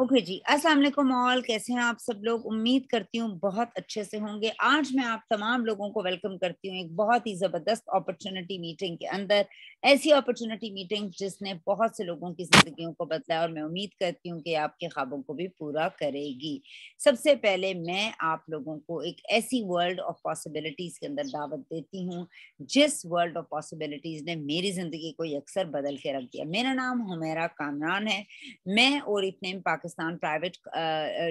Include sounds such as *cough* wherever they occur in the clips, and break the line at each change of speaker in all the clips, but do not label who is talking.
Okay okay जी अस्सलाम वालेकुम all कैसे हैं आप सब लोग उम्मीद करती हूँ बहुत अच्छे से होंगे आज मैं आप तमाम लोगों को वेलकम करती हूँ एक बहुत ही ज़बरदस्त अपॉर्चुनिटी मीटिंग के अंदर ऐसी अपॉर्चुनिटी मीटिंग जिसने बहुत से लोगों की ज़िंदगियों को बदला और मैं उम्मीद करती हूँ कि आपके ख्वाबों को भी पूरा करेगी सबसे पहले मैं आप लोगों को एक ऐसी वर्ल्ड ऑफ पॉसिबिलिटीज़ के अंदर दावत देती हूँ जिस वर्ल्ड ऑफ पॉसिबिलिटीज़ ने मेरी ज़िंदगी को अक्सर बदल के रख दिया मेरा नाम हमेरा कामरान है मैं और इतने पाकिस्तान पाकिस्तान प्राइवेट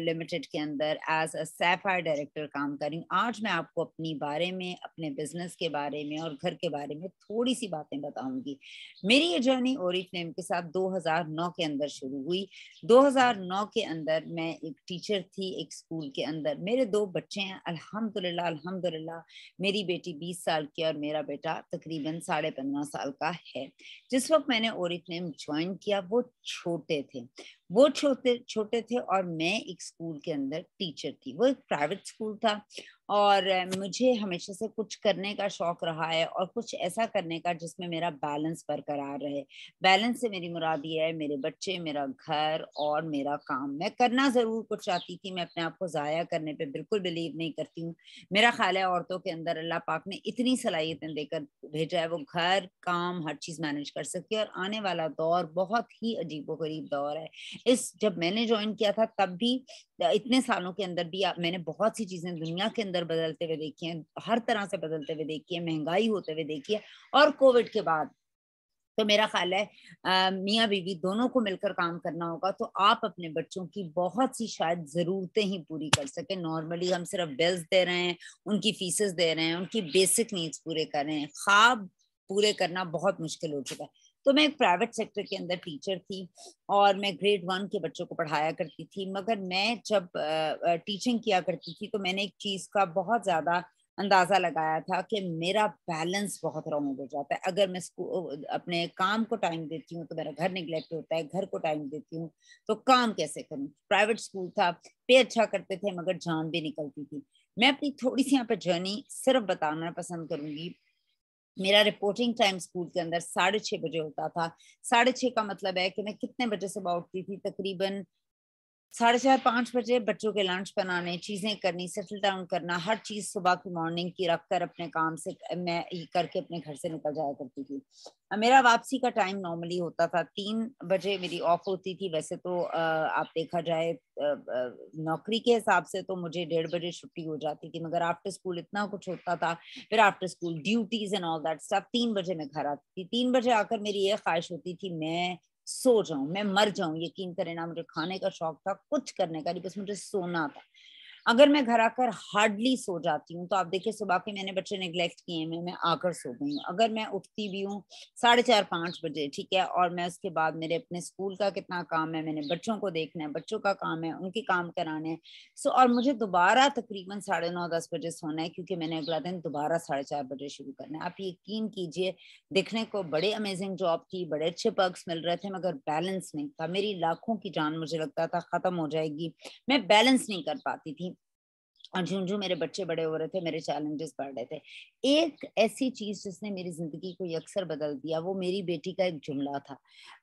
लिमिटेड के अंदर एज अ सैफायर डायरेक्टर काम कर रही हूँ आज मैं आपको अपनी बारे में अपने बिजनेस के बारे में और घर के बारे में थोड़ी सी बातें बताऊंगी मेरी ये जर्नी ओरी नेम के साथ 2009 के अंदर शुरू हुई 2009 के अंदर मैं एक टीचर थी एक स्कूल के अंदर मेरे दो बच्चे हैं अल्हम्दुलिल्लाह अल्हम्दुलिल्लाह मेरी बेटी बीस साल की और मेरा बेटा तकरीबन साढ़े साल का है जिस वक्त मैंने ओरी नेम ज्वाइन किया वो छोटे थे वो छोटे छोटे थे और मैं एक स्कूल के अंदर टीचर थी वो एक प्राइवेट स्कूल था और मुझे हमेशा से कुछ करने का शौक रहा है और कुछ ऐसा करने का जिसमें मेरा बैलेंस बरकरार रहे बैलेंस से मेरी मुराद ये है मेरे बच्चे मेरा घर और मेरा काम मैं करना ज़रूर कुछ चाहती थी मैं अपने आप को ज़ाया करने पर बिल्कुल बिलीव नहीं करती हूँ मेरा ख्याल है औरतों के अंदर अल्लाह पाक ने इतनी सलाहियतें देकर भेजा है वो घर काम हर चीज़ मैनेज कर सकती है और आने वाला दौर बहुत ही अजीबो दौर है इस जब मैंने ज्वाइन किया था तब भी इतने सालों के अंदर भी आप मैंने बहुत सी चीजें दुनिया के अंदर बदलते हुए देखी हैं हर तरह से बदलते हुए देखी है महंगाई होते हुए देखी है और कोविड के बाद तो मेरा ख्याल है मियाँ बीवी दोनों को मिलकर काम करना होगा तो आप अपने बच्चों की बहुत सी शायद ज़रूरतें ही पूरी कर सके नॉर्मली हम सिर्फ बिल्स दे रहे हैं उनकी फीसेस दे रहे हैं उनकी बेसिक नीड्स पूरे कर रहे हैं ख्वाब पूरे करना बहुत मुश्किल हो चुका है तो मैं एक प्राइवेट सेक्टर के अंदर टीचर थी और मैं ग्रेड वन के बच्चों को पढ़ाया करती थी मगर मैं जब टीचिंग किया करती थी तो मैंने एक चीज़ का बहुत ज़्यादा अंदाज़ा लगाया था कि मेरा बैलेंस बहुत रॉन्ग हो जाता है अगर मैं अपने काम को टाइम देती हूँ तो मेरा घर निगलेक्ट होता है घर को टाइम देती हूँ तो काम कैसे करूँ प्राइवेट स्कूल था पे अच्छा करते थे मगर जान भी निकलती थी मैं अपनी थोड़ी सी यहाँ पर जर्नी सिर्फ बताना पसंद करूँगी मेरा रिपोर्टिंग टाइम स्कूल के अंदर साढ़े छः बजे होता था साढ़े छः का मतलब है कि मैं कितने बजे से उठती थी तकरीबन साढ़े चार पाँच बजे बच्चों के लंच बनाने चीज़ें करनी सेटल डाउन करना हर चीज़ सुबह की मॉर्निंग की रख कर अपने काम से मैं करके अपने घर से निकल जाया करती थी मेरा वापसी का टाइम नॉर्मली होता था तीन बजे मेरी ऑफ होती थी वैसे तो आप देखा जाए नौकरी के हिसाब से तो मुझे डेढ़ बजे छुट्टी हो जाती थी मगर आफ्टर स्कूल इतना कुछ होता था फिर after school duties and all that stuff तीन बजे मैं घर आती थी तीन बजे आकर मेरी ये ख्वाहिश होती थी मैं सो जाऊं मैं मर जाऊं यकीन करें ना मुझे खाने का शौक था कुछ करने का नहीं बस मुझे सोना था अगर मैं घर आकर हार्डली सो जाती हूँ तो आप देखिए सुबह के मैंने बच्चे नेग्लेक्ट किए हैं मैं आकर सो गई हूँ अगर मैं उठती भी हूँ साढ़े चार पाँच बजे ठीक है और मैं उसके बाद मेरे अपने स्कूल का कितना काम है मैंने बच्चों को देखना है बच्चों का काम है उनके काम कराने हैं सो और मुझे दोबारा तकरीबन साढ़े नौ दस बजे सोना है क्योंकि मैंने अगला दिन दोबारा साढ़े चार बजे शुरू करना है आप यकीन कीजिए देखने को बड़े अमेजिंग जॉब थी बड़े अच्छे पर्क्स मिल रहे थे मगर बैलेंस नहीं था मेरी लाखों की जान मुझे लगता था खत्म हो जाएगी मैं बैलेंस नहीं कर पाती थी और हाँ, जो मेरे बच्चे बड़े हो रहे थे मेरे चैलेंजेस बढ़ रहे थे एक ऐसी चीज जिसने मेरी जिंदगी को अक्सर बदल दिया वो मेरी बेटी का एक जुमला था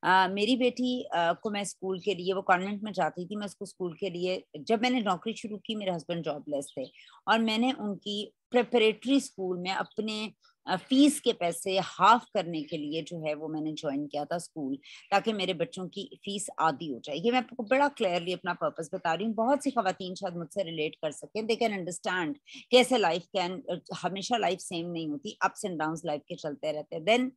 आ, मेरी बेटी आ, को मैं स्कूल के लिए वो कॉन्वेंट में जाती थी मैं उसको स्कूल के लिए जब मैंने नौकरी शुरू की मेरे हस्बैंड जॉबलेस थे और मैंने उनकी प्रेपरेटरी स्कूल में अपने फीस के पैसे हाफ करने के लिए जो है वो मैंने ज्वाइन किया था स्कूल ताकि मेरे बच्चों की फीस आधी हो जाए ये मैं आपको बड़ा क्लियरली अपना पर्पस बता रही हूँ बहुत सी खातन शायद मुझसे रिलेट कर सकें दे कैन अंडरस्टैंड कैसे लाइफ कैन हमेशा लाइफ सेम नहीं होती अप्स एंड डाउन लाइफ के चलते रहते हैं देन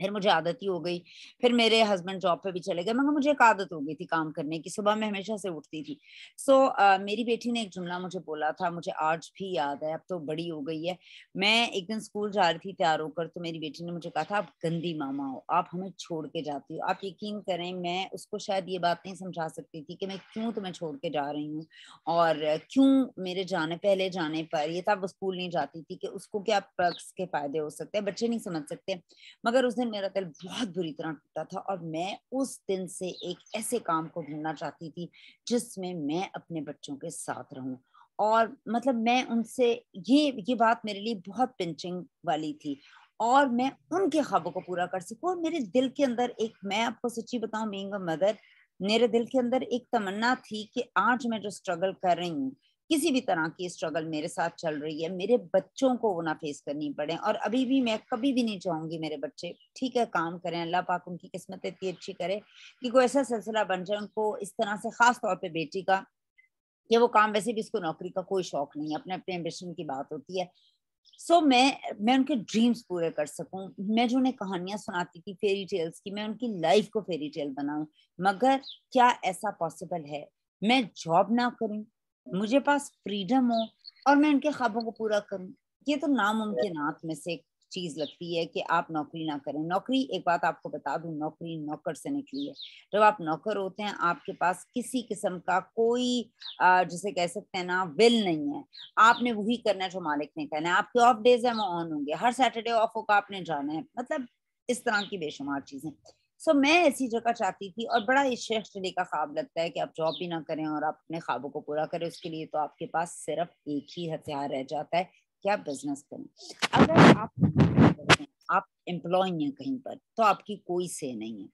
फिर मुझे आदत ही हो गई फिर मेरे हस्बैंड जॉब पे भी चले गए मगर मुझे एक आदत हो गई थी काम करने की सुबह मैं हमेशा से उठती थी सो so, uh, मेरी बेटी ने एक जुमला मुझे बोला था मुझे आज भी याद है अब तो बड़ी हो गई है मैं एक दिन स्कूल जा रही थी तैयार होकर तो मेरी बेटी ने मुझे कहा था आप गंदी मामा हो आप हमें छोड़ के जाती हो आप यकीन करें मैं उसको शायद ये बात नहीं समझा सकती थी कि मैं क्यों तुम्हें छोड़ के जा रही हूँ और क्यों मेरे जाने पहले जाने पर ये तब स्कूल नहीं जाती थी कि उसको क्या पर्स के फायदे हो सकते हैं बच्चे नहीं समझ सकते मगर उस दिन दिन मेरा दिल बहुत बुरी तरह टूटा था और मैं उस दिन से एक ऐसे काम को ढूंढना चाहती थी जिसमें मैं अपने बच्चों के साथ रहूं और मतलब मैं उनसे ये ये बात मेरे लिए बहुत पिंचिंग वाली थी और मैं उनके ख्वाबों को पूरा कर सकूं और मेरे दिल के अंदर एक मैं आपको सच्ची बताऊं बींग मदर मेरे दिल के अंदर एक तमन्ना थी कि आज मैं जो स्ट्रगल कर रही हूँ किसी भी तरह की स्ट्रगल मेरे साथ चल रही है मेरे बच्चों को वो ना फेस करनी पड़े और अभी भी मैं कभी भी नहीं चाहूंगी मेरे बच्चे ठीक है काम करें अल्लाह पाक उनकी किस्मत इतनी अच्छी करे कि कोई ऐसा सिलसिला बन जाए उनको इस तरह से खास तौर पर बेटी का कि वो काम वैसे भी इसको नौकरी का कोई शौक नहीं है अपने अपने एम्बिशन की बात होती है सो so, मैं मैं उनके ड्रीम्स पूरे कर सकूं मैं जो उन्हें कहानियां सुनाती थी फेरी टेल्स की मैं उनकी लाइफ को फेरी टेल बनाऊं मगर क्या ऐसा पॉसिबल है मैं जॉब ना करूं मुझे पास फ्रीडम हो और मैं उनके ख्वाबों को पूरा करूँ ये तो नामुमकिन में से चीज लगती है कि आप नौकरी ना करें नौकरी एक बात आपको बता दूं नौकरी नौकर से निकली है जब आप नौकर होते हैं आपके पास किसी किस्म का कोई जिसे कह सकते हैं ना विल नहीं है आपने वही करना है जो मालिक ने कहना है आपके ऑफ डेज है वो ऑन होंगे हर सैटरडे ऑफ होगा आपने जाना है मतलब इस तरह की बेशुमार चीजें सो so, मैं ऐसी जगह चाहती थी और बड़ा इस शेख चले का ख्वाब लगता है कि आप जॉब भी ना करें और आप अपने ख्वाबों को पूरा करें उसके लिए तो आपके पास सिर्फ एक ही हथियार रह जाता है कि आप बिजनेस करें अगर आप आप एम्प्लॉय हैं कहीं पर तो आपकी कोई से नहीं है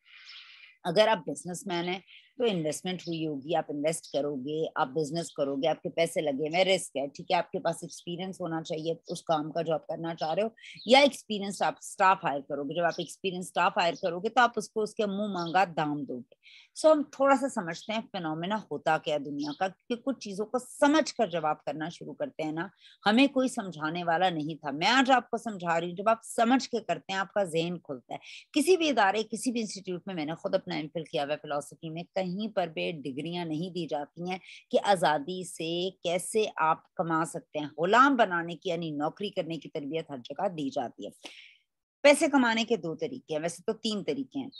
अगर आप बिजनेसमैन हैं तो इन्वेस्टमेंट हुई होगी आप इन्वेस्ट करोगे आप बिजनेस करोगे आपके पैसे लगे हुए रिस्क है ठीक है आपके पास एक्सपीरियंस होना चाहिए उस काम का जॉब करना चाह रहे हो या एक्सपीरियंस आप स्टाफ हायर करोगे जब आप एक्सपीरियंस स्टाफ हायर करोगे तो आप उसको उसके मुंह मांगा दाम दोगे सो हम थोड़ा सा समझते हैं फिनोमिना होता क्या दुनिया का क्योंकि कुछ चीजों को समझ कर जब आप करना शुरू करते हैं ना हमें कोई समझाने वाला नहीं था मैं आज आपको समझा रही हूँ जब आप समझ के करते हैं आपका जहन खुलता है किसी भी इदारे किसी भी इंस्टीट्यूट में मैंने खुद अपना एम किया हुआ फिलोसफी में कहीं पर भी डिग्रियां नहीं दी जाती हैं कि आज़ादी से कैसे आप कमा सकते हैं गुलाम बनाने की यानी नौकरी करने की तरबियत हर जगह दी जाती है पैसे कमाने के दो तरीके हैं वैसे तो तीन तरीके हैं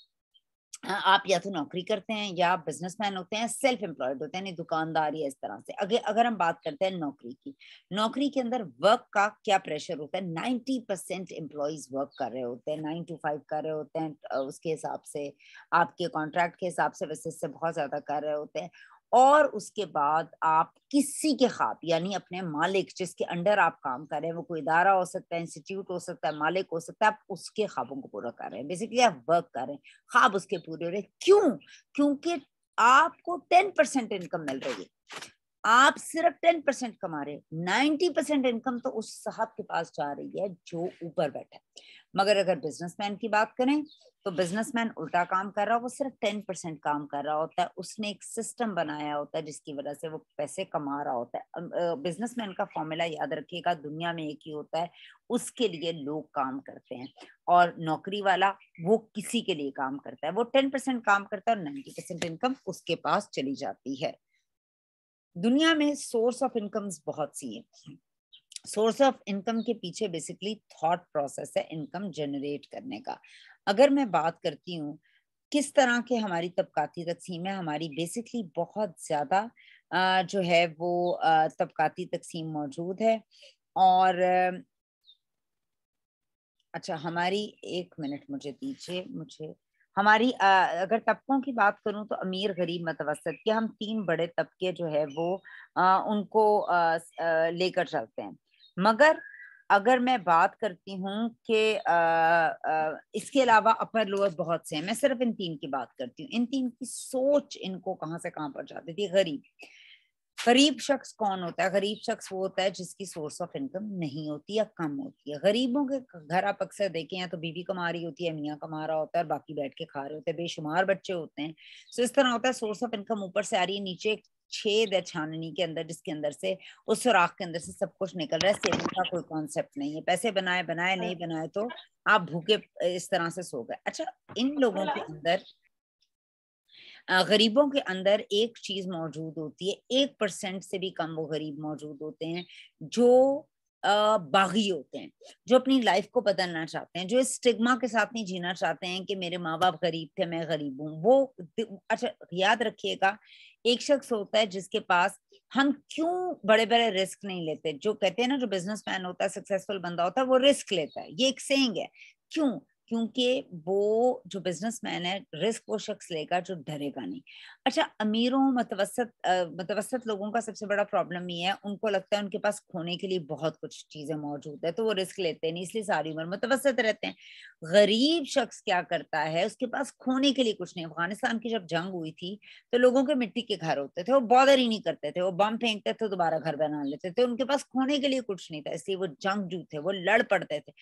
आप या तो नौकरी करते हैं या बिजनेसमैन होते हैं सेल्फ एम्प्लॉयड होते हैं दुकानदार या इस तरह से अगर अगर हम बात करते हैं नौकरी की नौकरी के अंदर वर्क का क्या प्रेशर होता है नाइन्टी परसेंट एम्प्लॉयज वर्क कर रहे होते हैं नाइन टू फाइव कर रहे होते हैं उसके हिसाब से आपके कॉन्ट्रैक्ट के हिसाब से वैसे इससे बहुत ज़्यादा कर रहे होते हैं और उसके बाद आप किसी के खाब यानी अपने मालिक जिसके अंडर आप काम कर रहे हैं वो कोई इदारा हो सकता है इंस्टीट्यूट हो सकता है मालिक हो सकता है आप उसके ख्वाबों को पूरा कर रहे हैं बेसिकली आप वर्क कर रहे हैं ख्वाब उसके पूरे हो रहे क्यों क्योंकि आपको टेन परसेंट इनकम मिल रही है आप सिर्फ टेन परसेंट कमा रहे नाइनटी परसेंट इनकम तो उस साहब के पास जा रही है जो ऊपर बैठा है मगर अगर बिजनेसमैन की बात करें तो बिजनेसमैन उल्टा काम कर रहा हो वो सिर्फ टेन परसेंट काम कर रहा होता है उसने एक सिस्टम बनाया होता है जिसकी वजह से वो पैसे कमा रहा होता है बिजनेसमैन का फॉर्मूला याद रखिएगा दुनिया में एक ही होता है उसके लिए लोग काम करते हैं और नौकरी वाला वो किसी के लिए काम करता है वो टेन परसेंट काम करता है और नाइन्टी परसेंट इनकम उसके पास चली जाती है दुनिया में सोर्स ऑफ इनकम्स बहुत सी है सोर्स ऑफ इनकम के पीछे बेसिकली थॉट प्रोसेस है इनकम जनरेट करने का अगर मैं बात करती हूँ किस तरह के हमारी तबकाती तकसीम है हमारी बेसिकली बहुत ज़्यादा जो है वो तबकाती तकसीम मौजूद है और अच्छा हमारी एक मिनट मुझे दीजिए मुझे हमारी अगर तबकों की बात करूं तो अमीर गरीब मतवसत के हम तीन बड़े तबके जो है वो उनको लेकर चलते हैं मगर अगर मैं बात करती हूँ कि इसके अलावा अपर लोअर बहुत से हैं मैं सिर्फ इन तीन की बात करती हूँ इन तीन की सोच इनको कहाँ से कहाँ पर जाती थी गरीब गरीब शख्स कौन होता है गरीब शख्स वो होता है जिसकी सोर्स ऑफ इनकम नहीं होती या कम होती है गरीबों के घर आप अक्सर देखें या तो बीवी कमा रही होती है मियाँ कमा रहा होता है और बाकी बैठ के खा रहे होते हैं बेशुमार बच्चे होते हैं सो तो इस तरह होता है सोर्स ऑफ इनकम ऊपर से आ रही है नीचे छेद है छाननी के अंदर जिसके अंदर से उस सुराख के अंदर से सब कुछ निकल रहा है सेविंग का कोई कॉन्सेप्ट नहीं है पैसे बनाए बनाए नहीं बनाए तो आप भूखे इस तरह से सो गए अच्छा इन लोगों के अंदर गरीबों के अंदर एक चीज मौजूद होती है एक परसेंट से भी कम वो गरीब मौजूद होते हैं जो बागी होते हैं जो अपनी लाइफ को बदलना चाहते हैं जो इस स्टिग्मा के साथ नहीं जीना चाहते हैं कि मेरे माँ बाप गरीब थे मैं गरीब हूँ वो अच्छा याद रखिएगा एक शख्स होता है जिसके पास हम क्यों बड़े बड़े रिस्क नहीं लेते जो कहते हैं ना जो बिजनेस होता है सक्सेसफुल बंदा होता है वो रिस्क लेता है ये एक सेंग है क्यों क्योंकि वो जो बिजनेसमैन है रिस्क वो शख्स लेगा जो डरेगा नहीं अच्छा अमीरों मतवसत मतवसत लोगों का सबसे बड़ा प्रॉब्लम ये है उनको लगता है उनके पास खोने के लिए बहुत कुछ चीज़ें मौजूद है तो वो रिस्क लेते नहीं इसलिए सारी उम्र मतवसत रहते हैं गरीब शख्स क्या करता है उसके पास खोने के लिए कुछ नहीं अफगानिस्तान की जब जंग हुई थी तो लोगों के मिट्टी के घर होते थे वो बॉदर ही नहीं करते थे वो बम फेंकते थे दोबारा घर बना लेते थे उनके पास खोने के लिए कुछ नहीं था इसलिए वो जंग जू थे वो लड़ पड़ते थे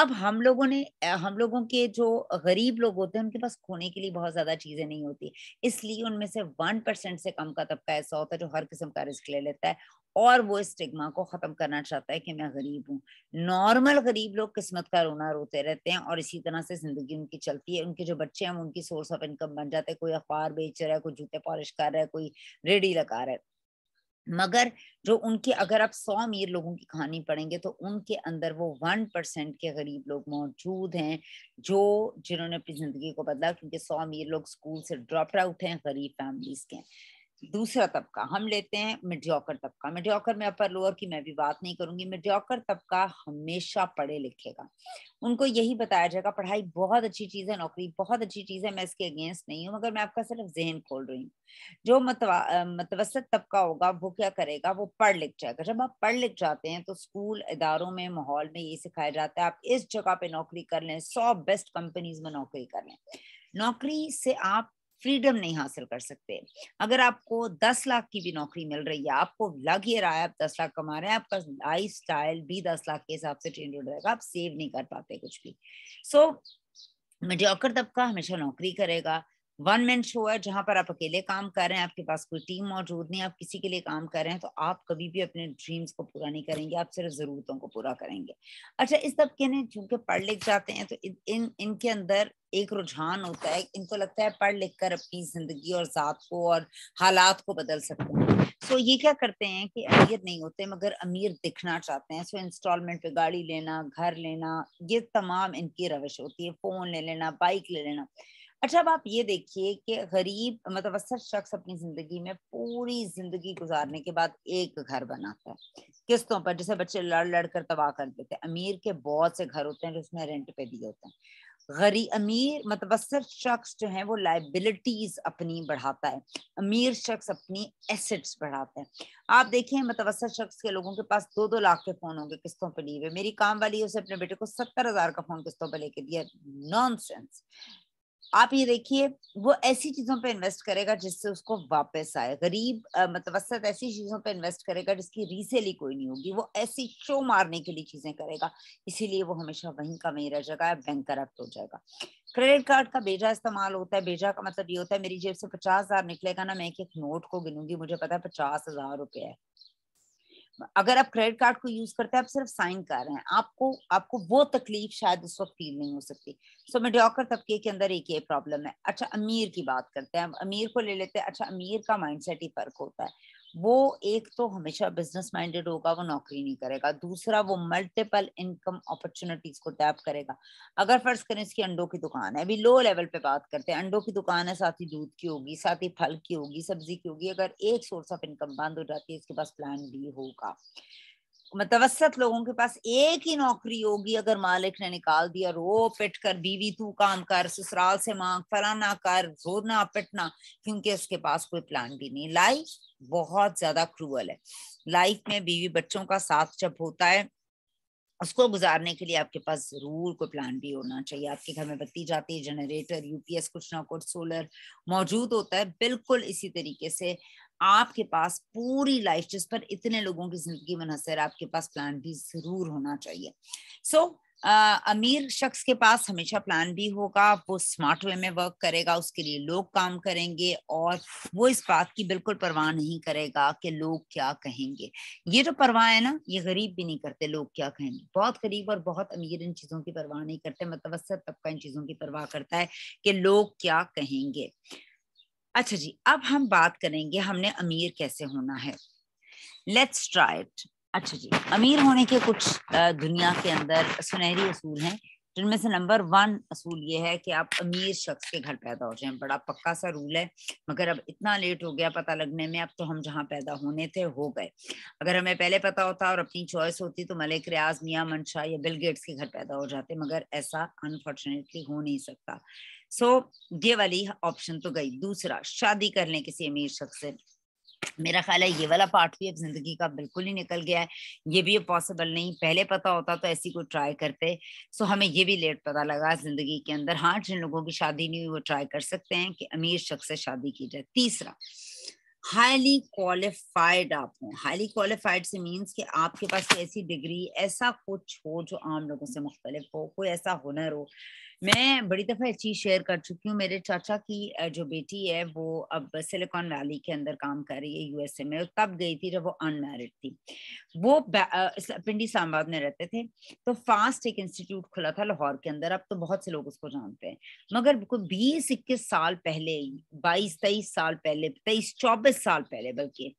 अब हम लोगों ने हम लोग लोगों के जो गरीब लोग होते हैं उनके पास खोने के लिए बहुत ज्यादा चीजें नहीं होती इसलिए उनमें से वन परसेंट से कम का तबका ऐसा होता है जो हर किस्म का रिस्क ले लेता है और वो इस स्टिग्मा को खत्म करना चाहता है कि मैं गरीब हूँ नॉर्मल गरीब लोग किस्मत का रोना रोते रहते हैं और इसी तरह से जिंदगी उनकी चलती है उनके जो बच्चे हैं उनकी सोर्स ऑफ इनकम बन जाते हैं कोई अखबार बेच रहा है कोई जूते पॉलिश कर रहा है कोई रेडी लगा रहा है मगर जो उनके अगर आप सौ अमीर लोगों की कहानी पढ़ेंगे तो उनके अंदर वो वन परसेंट के गरीब लोग मौजूद हैं जो जिन्होंने अपनी ज़िंदगी को बदला क्योंकि सौ अमीर लोग स्कूल से ड्रॉप आउट हैं गरीब फैमिलीज के दूसरा तबका हम लेते हैं मिड्योकर तबका मिड्योकर में अपर लोअर की मैं भी बात नहीं करूंगी मिड्योकर तबका हमेशा पढ़े लिखेगा उनको यही बताया जाएगा पढ़ाई बहुत अच्छी चीज़ है नौकरी बहुत अच्छी चीज़ है मैं इसके अगेंस्ट नहीं हूँ मगर मैं आपका सिर्फ जहन खोल रही हूँ जो मतवसत तबका होगा वो क्या करेगा वो पढ़ लिख जाएगा जब आप पढ़ लिख जाते हैं तो स्कूल इदारों में माहौल में ये सिखाया जाता है आप इस जगह पे नौकरी कर लें सौ बेस्ट कंपनीज में नौकरी कर लें नौकरी से आप फ्रीडम नहीं हासिल कर सकते अगर आपको दस लाख की भी नौकरी मिल रही है आपको लग ये रहा है आप दस लाख कमा रहे हैं आपका लाइफ स्टाइल भी दस लाख के हिसाब से चेंज हो जाएगा आप सेव नहीं कर पाते कुछ भी सो so, मेडियोकर तबका हमेशा नौकरी करेगा वन मैन शो है जहां पर आप अकेले काम कर रहे हैं आपके पास कोई टीम मौजूद नहीं आप किसी के लिए काम कर रहे हैं तो आप कभी भी अपने ड्रीम्स को पूरा नहीं करेंगे आप सिर्फ जरूरतों को पूरा करेंगे अच्छा इस तबके ने चूंकि पढ़ लिख जाते हैं तो इन इनके अंदर एक रुझान होता है इनको लगता है पढ़ लिख कर अपनी जिंदगी और जात को और हालात को बदल सकते हैं सो so, ये क्या करते हैं कि अमीर नहीं होते मगर अमीर दिखना चाहते हैं सो so, इंस्टॉलमेंट पे गाड़ी लेना घर लेना ये तमाम इनकी रविश होती है फोन ले लेना बाइक ले लेना अच्छा अब आप ये देखिए कि गरीब मतलब असर शख्स अपनी ज़िंदगी में पूरी ज़िंदगी गुजारने के बाद एक घर बनाता है किस्तों पर जैसे बच्चे लड़ लड़ कर तबाह कर देते हैं अमीर के बहुत से घर होते हैं उसने रेंट पे दिए होते हैं गरीब अमीर मतवसत मतलब शख्स जो है वो लाइबिलिटीज़ अपनी बढ़ाता है अमीर शख्स अपनी एसेट्स बढ़ाता है आप देखिए मतवसत मतलब शख्स के लोगों के पास दो दो लाख के फ़ोन होंगे किस्तों पर लिए हुए मेरी काम वाली उसे अपने बेटे को सत्तर हज़ार का फ़ोन किस्तों पर लेके दिया नॉन आप ये देखिए वो ऐसी चीजों पे इन्वेस्ट करेगा जिससे उसको वापस आए गरीब मतवसत मतलब ऐसी चीजों पे इन्वेस्ट करेगा जिसकी रीसेली कोई नहीं होगी वो ऐसी शो मारने के लिए चीजें करेगा इसीलिए वो हमेशा वहीं का वहीं रह जाएगा बैंक करप्ट हो जाएगा क्रेडिट कार्ड का बेजा इस्तेमाल होता है बेजा का मतलब ये होता है मेरी जेब से पचास हजार निकलेगा ना मैं एक एक नोट को गिनूंगी मुझे पता है पचास हजार रुपये है अगर आप क्रेडिट कार्ड को यूज करते हैं आप सिर्फ साइन कर रहे हैं आपको आपको वो तकलीफ शायद उस वक्त फील नहीं हो सकती सो so, मेडियोकर तबके के अंदर एक ये प्रॉब्लम है अच्छा अमीर की बात करते हैं अमीर को ले लेते हैं अच्छा अमीर का माइंडसेट ही फर्क होता है वो एक तो हमेशा बिजनेस माइंडेड होगा वो नौकरी नहीं करेगा दूसरा वो मल्टीपल इनकम अपॉर्चुनिटीज को टैप करेगा अगर फर्ज करें इसकी अंडों की दुकान है अभी लो लेवल पे बात करते हैं अंडों की दुकान है साथ ही दूध की होगी साथ ही फल की होगी सब्जी की होगी अगर एक सोर्स ऑफ इनकम बंद हो जाती है इसके पास प्लान भी होगा मतवसत लोगों के पास एक ही नौकरी होगी अगर मालिक ने निकाल दिया रो पिट कर बीवी तू काम कर ससुराल से मांग फलाना कर रोना पिटना क्योंकि उसके पास कोई प्लान भी नहीं लाइफ बहुत ज्यादा क्रूअल है लाइफ में बीवी बच्चों का साथ जब होता है उसको गुजारने के लिए आपके पास जरूर कोई प्लान भी होना चाहिए आपके घर में बत्ती जाती है जनरेटर यूपीएस कुछ ना कुछ सोलर मौजूद होता है बिल्कुल इसी तरीके से आपके पास पूरी लाइफ जिस पर इतने लोगों की जिंदगी मुनसर आपके पास प्लान भी जरूर होना चाहिए सो so, अमीर शख्स के पास हमेशा प्लान भी होगा वो स्मार्ट वे में वर्क करेगा उसके लिए लोग काम करेंगे और वो इस बात की बिल्कुल परवाह नहीं करेगा कि लोग क्या कहेंगे ये जो तो परवाह है ना ये गरीब भी नहीं करते लोग क्या कहेंगे बहुत गरीब और बहुत अमीर इन चीज़ों की परवाह नहीं करते मतवसर मतलब तबका इन चीज़ों की परवाह करता है कि लोग क्या कहेंगे अच्छा जी अब हम बात करेंगे हमने अमीर कैसे होना है लेट्स ट्राई इट अच्छा जी अमीर होने के कुछ दुनिया के अंदर सुनहरी असूल हैं जिनमें से नंबर वन असूल ये है कि आप अमीर शख्स के घर पैदा हो जाएं बड़ा पक्का सा रूल है मगर अब इतना लेट हो गया पता लगने में अब तो हम जहाँ पैदा होने थे हो गए अगर हमें पहले पता होता और अपनी चॉइस होती तो मलिक रियाज मियाँ मनशा या बिल गेट्स के घर पैदा हो जाते मगर ऐसा अनफॉर्चुनेटली हो नहीं सकता सो so, ये वाली ऑप्शन तो गई दूसरा शादी कर लें किसी अमीर शख्स से मेरा ख्याल है ये वाला पार्ट भी अब जिंदगी का बिल्कुल ही निकल गया है ये भी पॉसिबल नहीं पहले पता होता तो ऐसी को ट्राई करते सो हमें ये भी लेट पता लगा जिंदगी के अंदर हाँ जिन लोगों की शादी नहीं हुई वो ट्राई कर सकते हैं कि अमीर शख्स से शादी की जाए तीसरा हाईली क्वालिफाइड आप हो हाईली क्वालिफाइड से मीन्स कि आपके पास ऐसी डिग्री ऐसा कुछ हो जो आम लोगों से मुख्तलिफ हो कोई ऐसा हुनर हो मैं बड़ी दफा चीज शेयर कर चुकी हूँ मेरे चाचा की जो बेटी है वो अब सिलिकॉन वैली के अंदर काम कर रही है यूएसए में तब गई थी जब वो अनमेरिड थी वो पिंडी इस्लामाबाद में रहते थे तो फास्ट एक इंस्टीट्यूट खुला था लाहौर के अंदर अब तो बहुत से लोग उसको जानते हैं मगर बीस इक्कीस साल पहले बाईस तेईस साल पहले तेईस चौबीस साल पहले बल्कि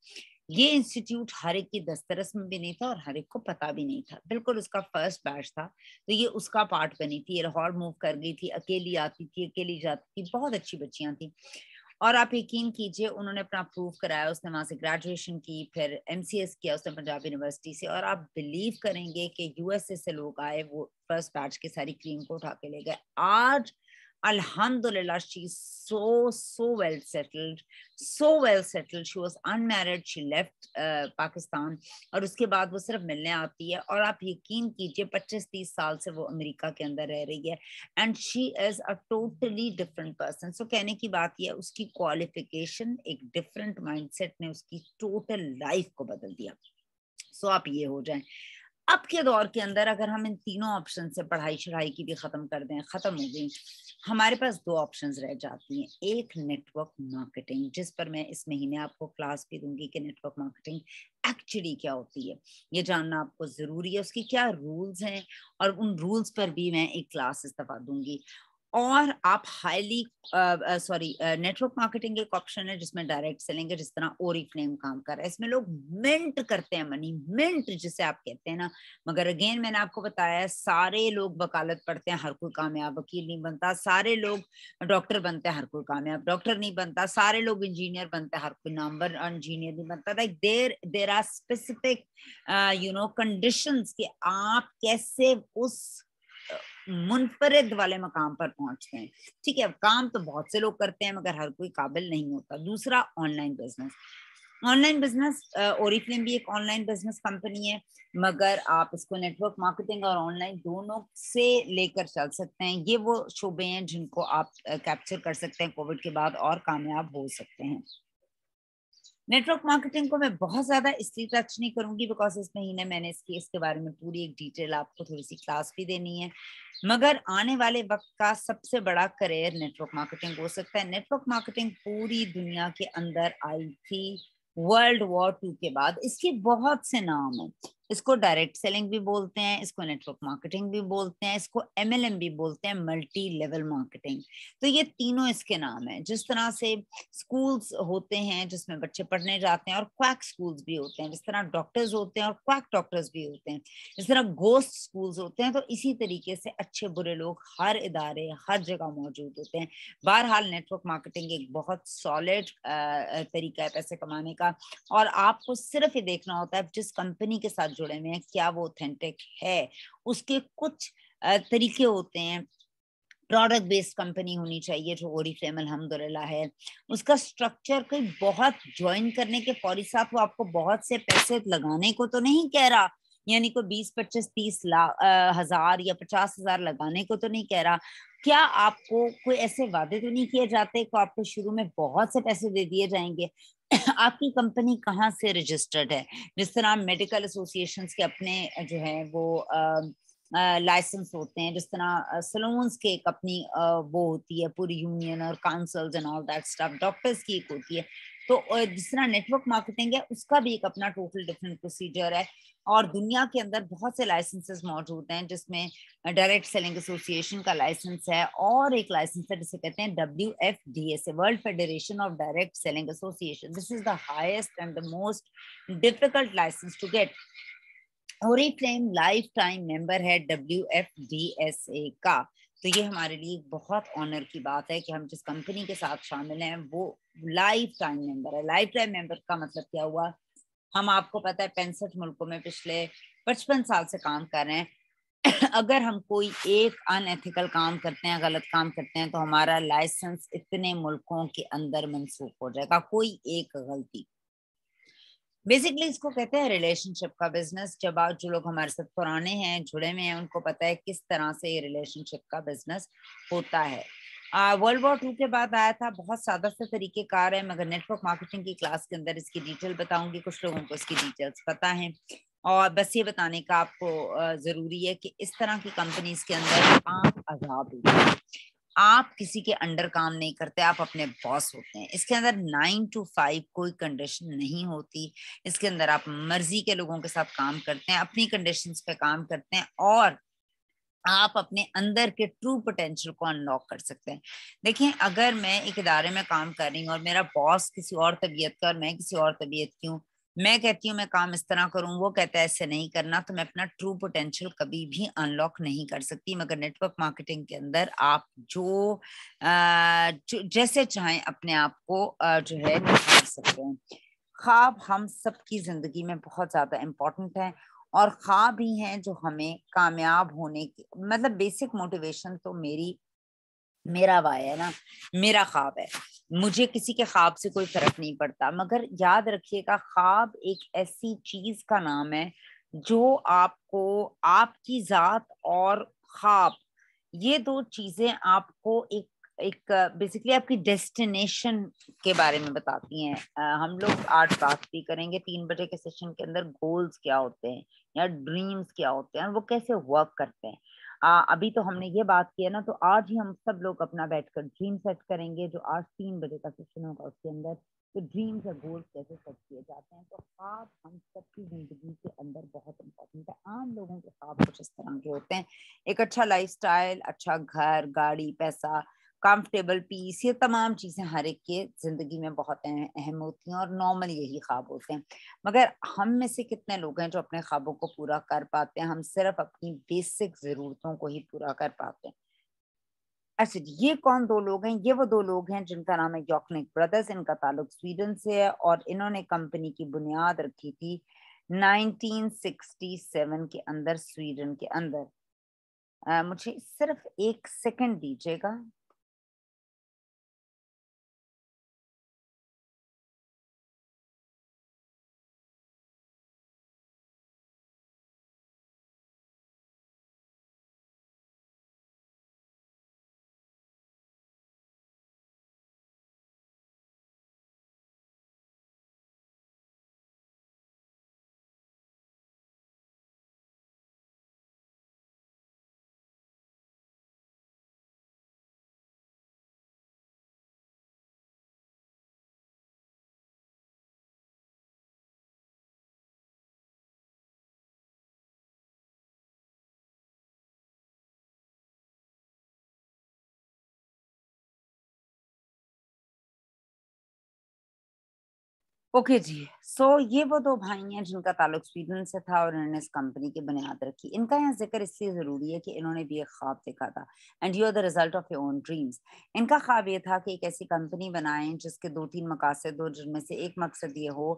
ये इंस्टीट्यूट हर एक की दस्तरस में भी नहीं था और हर एक को पता भी नहीं था बिल्कुल उसका फर्स्ट बैच था तो ये उसका पार्ट बनी थी लाहौर मूव कर गई थी अकेली आती थी अकेली जाती थी बहुत अच्छी बच्चियां थी और आप यकीन कीजिए उन्होंने अपना प्रूव कराया उसने वहां से ग्रेजुएशन की फिर एम किया उसने पंजाब यूनिवर्सिटी से और आप बिलीव करेंगे कि यूएसए से लोग आए वो फर्स्ट बैच के सारी क्रीम को उठा के ले गए आज Alhamdulillah, she's so, so well settled, so well settled. She was unmarried, she left uh, Pakistan और उसके बाद वो सिर्फ मिलने आती है और आप यकीन कीजिए 25-30 साल से वो अमेरिका के अंदर रह रही है and she is a totally different person so कहने की बात यह उसकी क्वालिफिकेशन एक डिफरेंट सेट ने उसकी टोटल लाइफ को बदल दिया सो so आप ये हो जाए अब के दौर के अंदर अगर हम इन तीनों ऑप्शन से पढ़ाई शढ़ाई की भी ख़त्म कर दें ख़त्म हो गई हमारे पास दो ऑप्शन रह जाती हैं एक नेटवर्क मार्केटिंग जिस पर मैं इस महीने आपको क्लास भी दूंगी कि नेटवर्क मार्केटिंग एक्चुअली क्या होती है ये जानना आपको ज़रूरी है उसकी क्या रूल्स हैं और उन रूल्स पर भी मैं एक क्लास इस दूंगी और आप हाईली सॉरी नेटवर्क मार्केटिंग एक ऑप्शन है जिसमें डायरेक्ट सेलिंग है जिस तरह और फ्लेम काम कर रहा है इसमें लोग मिंट करते हैं मनी मिंट जिसे आप कहते हैं ना मगर अगेन मैंने आपको बताया सारे लोग वकालत पढ़ते हैं हर कोई कामयाब वकील नहीं बनता सारे लोग डॉक्टर बनते हैं हर कोई कामयाब डॉक्टर नहीं बनता सारे लोग इंजीनियर बनते हैं हर कोई नंबर इंजीनियर नहीं बनता like there there are specific you know condition कि आप कैसे उस मुनफरद वाले मकाम पर पहुंचते हैं ठीक है काम तो बहुत से लोग करते हैं मगर हर कोई काबिल नहीं होता दूसरा online business online business Oriflame भी एक ऑनलाइन बिजनेस कंपनी है मगर आप इसको नेटवर्क मार्केटिंग और ऑनलाइन दोनों से लेकर चल सकते हैं ये वो शोबे हैं जिनको आप कैप्चर कर सकते हैं कोविड के बाद और कामयाब हो सकते हैं नेटवर्क मार्केटिंग को मैं बहुत ज्यादा इसलिए टच नहीं करूंगी बिकॉज इस महीने मैंने इसकी इसके बारे में पूरी एक डिटेल आपको थोड़ी सी क्लास भी देनी है मगर आने वाले वक्त का सबसे बड़ा करियर नेटवर्क मार्केटिंग हो सकता है नेटवर्क मार्केटिंग पूरी दुनिया के अंदर आई थी वर्ल्ड वॉर टू के बाद इसके बहुत से नाम है इसको डायरेक्ट सेलिंग भी बोलते हैं इसको नेटवर्क मार्केटिंग भी बोलते हैं इसको एम भी बोलते हैं मल्टी लेवल मार्केटिंग तो ये तीनों इसके नाम है जिस तरह से स्कूल्स होते हैं जिसमें बच्चे पढ़ने जाते हैं और क्वैक स्कूल्स भी होते हैं जिस तरह डॉक्टर्स होते हैं और क्वैक डॉक्टर्स भी होते हैं जिस तरह गोस्ट स्कूल्स होते हैं तो इसी तरीके से अच्छे बुरे लोग हर इदारे हर जगह मौजूद होते हैं बहरहाल नेटवर्क मार्केटिंग एक बहुत सॉलिड तरीका है पैसे कमाने का और आपको सिर्फ ये देखना होता है जिस कंपनी के साथ जुड़े हुए हैं क्या वो ऑथेंटिक है उसके कुछ तरीके होते हैं प्रोडक्ट बेस्ड कंपनी होनी चाहिए जो ओरी फ्लेम अलहमदुल्ला है उसका स्ट्रक्चर कोई बहुत ज्वाइन करने के फौरी साथ वो आपको बहुत से पैसे लगाने को तो नहीं कह रहा यानी कोई बीस पच्चीस तीस लाख हजार या पचास हजार लगाने को तो नहीं कह रहा क्या आपको कोई ऐसे वादे तो नहीं किए जाते को आपको शुरू में बहुत से पैसे दे दिए जाएंगे *laughs* आपकी कंपनी कहाँ से रजिस्टर्ड है जिस तरह मेडिकल एसोसिएशन के अपने जो है वो लाइसेंस होते हैं जिस तरह सलून के एक अपनी वो होती है पूरी यूनियन और councils and all that stuff doctors की एक होती है तो जिस तरह नेटवर्क मार्केटिंग है उसका भी एक अपना टोटल डिफरेंट प्रोसीजर है और दुनिया के अंदर बहुत से लाइसेंसेस मौजूद हैं जिसमें डायरेक्ट सेलिंग एसोसिएशन का लाइसेंस है और एक लाइसेंस है जिसे कहते हैं W F D S A world federation of direct selling association this is the highest and the most difficult license to get और एक लाइफ टाइम मेंबर है W F D S A का तो ये हमारे लिए बहुत ऑनर की बात है कि हम जिस कंपनी के साथ शामिल हैं वो लाइफ टाइम मेंबर है लाइफ टाइम मेंबर का मतलब क्या हुआ हम आपको पता है पैंसठ मुल्कों में पिछले पचपन साल से काम कर रहे हैं *coughs* अगर हम कोई एक अनएथिकल काम करते हैं गलत काम करते हैं तो हमारा लाइसेंस इतने मुल्कों के अंदर मनसूख हो जाएगा कोई एक गलती बेसिकली इसको कहते हैं रिलेशनशिप का बिजनेस जब आप जो लोग हमारे साथ पुराने हैं जुड़े हुए हैं उनको पता है किस तरह से ये रिलेशनशिप का बिजनेस होता है वर्ल्ड वॉर टू के बाद आया था बहुत सादा सा तरीकेकार है मगर नेटवर्क मार्केटिंग की क्लास के अंदर इसकी डिटेल बताऊंगी कुछ लोगों को इसकी डिटेल्स पता है और बस ये बताने का आपको ज़रूरी है कि इस तरह की कंपनीज के अंदर आप आज़ाद होते आप किसी के अंडर काम नहीं करते आप अपने बॉस होते हैं इसके अंदर नाइन टू फाइव कोई कंडीशन नहीं होती इसके अंदर आप मर्जी के लोगों के साथ काम करते हैं अपनी कंडीशंस पे काम करते हैं और आप अपने अंदर के ट्रू पोटेंशियल को अनलॉक कर सकते हैं देखिए अगर मैं एक इदारे में काम कर रही हूँ और मेरा बॉस किसी और तबीयत का और मैं किसी और तबीयत की हूँ मैं कहती हूँ मैं काम इस तरह करूँ वो कहता है ऐसे नहीं करना तो मैं अपना ट्रू पोटेंशियल कभी भी अनलॉक नहीं कर सकती मगर नेटवर्क मार्केटिंग के अंदर आप जो, आ, जैसे चाहें अपने आप को जो है निखार सकते हैं ख्वाब हम सबकी जिंदगी में बहुत ज्यादा इम्पोर्टेंट है और ख्वाब ही हैं जो हमें कामयाब होने के मतलब बेसिक मोटिवेशन तो मेरी मेरा वाय है ना मेरा ख्वाब है मुझे किसी के ख्वाब से कोई फर्क नहीं पड़ता मगर याद रखिएगा ख्वाब एक ऐसी चीज का नाम है जो आपको आपकी जात और ख्वाब ये दो चीजें आपको एक एक बेसिकली आपकी डेस्टिनेशन के बारे में बताती हैं हम लोग आर्ट बात भी करेंगे तीन बजे के सेशन के अंदर गोल्स क्या होते हैं या ड्रीम्स क्या होते हैं वो कैसे वर्क करते हैं आ, अभी तो हमने ये बात की है ना तो आज ही हम सब लोग अपना बैठकर ड्रीम सेट करेंगे जो आज तीन बजे का सेशन होगा उसके अंदर तो ड्रीम्स या गोल्स कैसे सेट किए जाते हैं तो ख्वाब हम सबकी ज़िंदगी के अंदर बहुत इंपॉर्टेंट है आम लोगों के ख्वाब कुछ इस तरह के होते हैं एक अच्छा लाइफ अच्छा घर गाड़ी पैसा कंफर्टेबल पीस ये तमाम चीज़ें हर एक के ज़िंदगी में बहुत अहम होती हैं और नॉर्मल यही ख्वाब होते हैं मगर हम में से कितने लोग हैं जो अपने ख्वाबों को पूरा कर पाते हैं हम सिर्फ अपनी बेसिक ज़रूरतों को ही पूरा कर पाते हैं अच्छा ये कौन दो लोग हैं ये वो दो लोग हैं जिनका नाम है यॉकनिक ब्रदर्स इनका ताल्लुक स्वीडन से है और इन्होंने कंपनी की बुनियाद रखी थी 1967 के अंदर स्वीडन के अंदर आ, मुझे सिर्फ एक सेकंड दीजिएगा ओके जी सो so, ये वो दो भाई हैं जिनका ताल्लुक स्वीडन से था और इन्होंने इस कंपनी की बुनियाद रखी इनका यहाँ जिक्र इसलिए ज़रूरी है कि इन्होंने भी एक ख्वाब देखा था and you are the result of your own dreams इनका ख्वाब ये था कि एक ऐसी कंपनी बनाएं जिसके दो तीन मकासद हो जिनमें से एक मकसद ये हो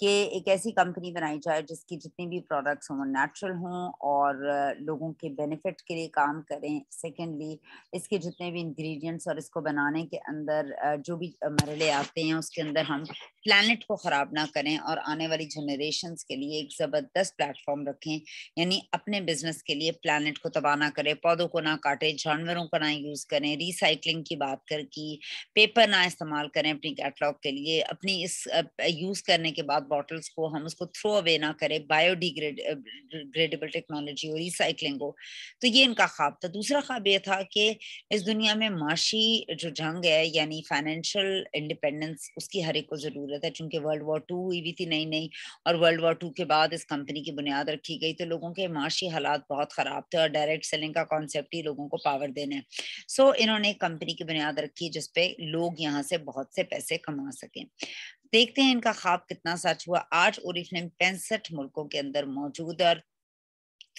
कि एक ऐसी कंपनी बनाई जाए जिसकी जितनी भी प्रोडक्ट्स हों वो नेचुरल हों और लोगों के बेनिफिट के लिए काम करें सेकेंडली इसके जितने भी इन्ग्रीडियंट्स और इसको बनाने के अंदर जो भी मरले आते हैं उसके अंदर हम प्लानट को खराब ना करें और आने वाली जनरेशन के लिए एक जबरदस्त प्लेटफॉर्म रखें यानी अपने बिजनेस के लिए प्लानट को तबाह ना करें पौधों को ना काटे जानवरों का ना यूज करें रिसाइकलिंग की बात कर की पेपर ना इस्तेमाल करें अपनी कैटलॉग के लिए अपनी इस यूज करने के बाद बॉटल्स को हम उसको थ्रो अवे ना करें बायोडिग्रेडिग्रेडेबल टेक्नोलॉजी और रिसाइकलिंग हो तो ये इनका ख्वाब था दूसरा ख्वाब ये था कि इस दुनिया में माशी जो जंग है यानी फाइनेंशियल इंडिपेंडेंस उसकी हर एक को जरूरत है चूंकि वर्ल्ड वर्ल्ड वॉर टू हुई भी थी नई नई और वर्ल्ड वॉर टू के बाद इस कंपनी की बुनियाद रखी गई तो लोगों के माशी हालात बहुत ख़राब थे और डायरेक्ट सेलिंग का कॉन्सेप्ट ही लोगों को पावर देना है सो इन्होंने एक कंपनी की बुनियाद रखी जिसपे लोग यहाँ से बहुत से पैसे कमा सके देखते हैं इनका ख्वाब कितना सच हुआ आज ओरिफ्लेम पैंसठ मुल्कों के अंदर मौजूद है और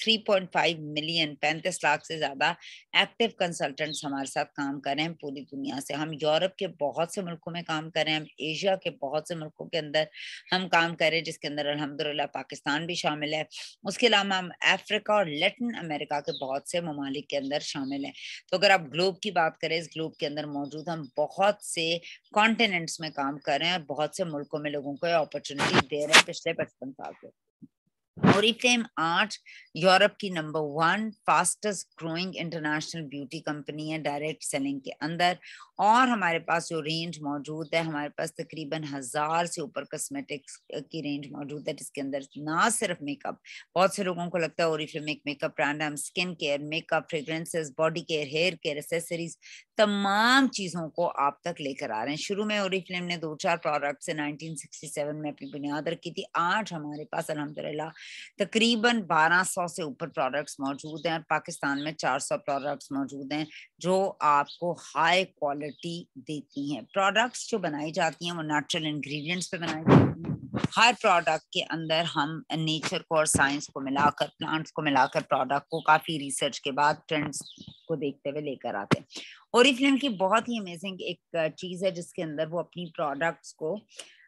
3.5 मिलियन पैंतीस लाख से ज्यादा एक्टिव कंसल्टेंट्स हमारे साथ काम कर रहे हैं पूरी दुनिया से हम यूरोप के बहुत से मुल्कों में काम कर रहे हैं हम एशिया के बहुत से मुल्कों के अंदर हम काम कर रहे हैं जिसके अंदर अलहमदिल्ला पाकिस्तान भी शामिल है उसके अलावा हम अफ्रीका और लेटिन अमेरिका के बहुत से ममालिक के अंदर शामिल हैं तो अगर आप ग्लोब की बात करें इस ग्लोब के अंदर मौजूद हम बहुत से कॉन्टिनेंट्स में काम कर रहे हैं और बहुत से मुल्कों में लोगों को अपॉर्चुनिटी दे रहे हैं पिछले पचपन साल से Oriflame Art यूरोप की number one fastest growing international beauty company है डायरेक्ट सेलिंग के अंदर और हमारे पास जो रेंज मौजूद है हमारे पास तकरीबन हज़ार से ऊपर कस्मेटिक्स की रेंज मौजूद है जिसके अंदर ना सिर्फ मेकअप बहुत से लोगों को लगता है और मेकअप ब्रांड हम skin care makeup fragrances body care hair care accessories तमाम चीज़ों को आप तक लेकर आ रहे हैं शुरू में ओरिफ्लेम ने दो चार प्रोडक्ट से 1967 में अपनी बुनियाद रखी थी आज हमारे पास अलहमदिल्ला तकरीबन 1200 से ऊपर प्रोडक्ट्स मौजूद हैं पाकिस्तान में 400 प्रोडक्ट्स मौजूद हैं जो आपको हाई क्वालिटी क्वालिटी देती हैं प्रोडक्ट्स जो बनाई जाती हैं वो नेचुरल इंग्रेडिएंट्स पे बनाई जाती हैं हर प्रोडक्ट के अंदर हम नेचर को और साइंस को मिलाकर प्लांट्स को मिलाकर प्रोडक्ट को काफ़ी रिसर्च के बाद ट्रेंड्स को देखते हुए लेकर आते हैं और इसलिए की बहुत ही अमेजिंग एक चीज़ है जिसके अंदर वो अपनी प्रोडक्ट्स को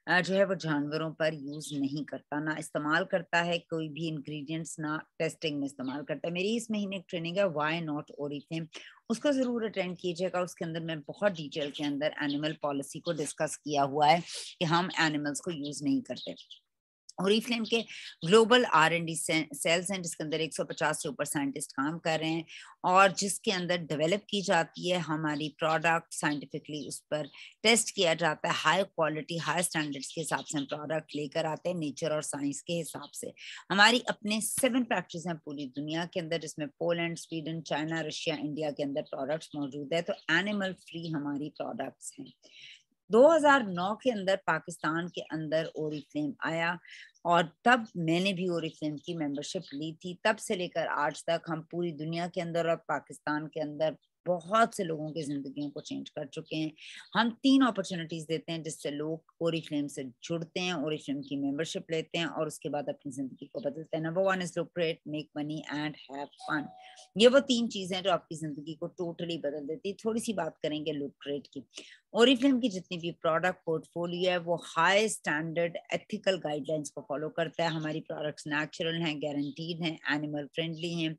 जो है वो जानवरों पर यूज नहीं करता ना इस्तेमाल करता है कोई भी इंग्रेडिएंट्स ना टेस्टिंग में इस्तेमाल करता है मेरी इस महीने एक ट्रेनिंग है वाई नॉट ओरिथेम उसको ज़रूर अटेंड कीजिएगा उसके अंदर मैं बहुत डिटेल के अंदर एनिमल पॉलिसी को डिस्कस किया हुआ है कि हम एनिमल्स को यूज़ नहीं करते इफ्लेम के global R and D cells हैं जिसके अंदर 150 से ऊपर साइंटिस्ट काम कर रहे हैं और जिसके अंदर डेवलप की जाती है हमारी प्रोडक्ट साइंटिफिकली उस पर टेस्ट किया जाता है हाई क्वालिटी हाई स्टैंडर्ड्स के हिसाब से हम प्रोडक्ट लेकर आते हैं नेचर और साइंस के हिसाब से हमारी अपने सेवन फैक्ट्रीज हैं पूरी दुनिया के अंदर जिसमें Poland Sweden China Russia India के अंदर प्रोडक्ट्स मौजूद है तो एनिमल फ्री हमारी प्रोडक्ट्स हैं 2009 के अंदर पाकिस्तान के अंदर ओरी फ्लेम आया और तब मैंने भी ओरी फ्लेम की मेंबरशिप ली थी तब से लेकर आज तक हम पूरी दुनिया के अंदर और पाकिस्तान के अंदर बहुत से लोगों की जिंदगियों को चेंज कर चुके हैं हम तीन अपॉर्चुनिटीज देते हैं जिससे लोग ओरी फ्लेम से जुड़ते हैं ओरी फ्लेम की मेंबरशिप लेते हैं और उसके बाद अपनी जिंदगी को बदलते हैं नंबर वन इज लोग make money and have fun ये वो तीन चीजें जो आपकी जिंदगी को टोटली बदल देती है थोड़ी सी बात करेंगे लुक की और फिल्म की जितनी भी प्रोडक्ट पोर्टफोलियो है वो हाई स्टैंडर्ड एथिकल गाइडलाइंस को फॉलो करता है हमारी प्रोडक्ट्स नेचुरल हैं गारंटीड हैं एनिमल फ्रेंडली हैं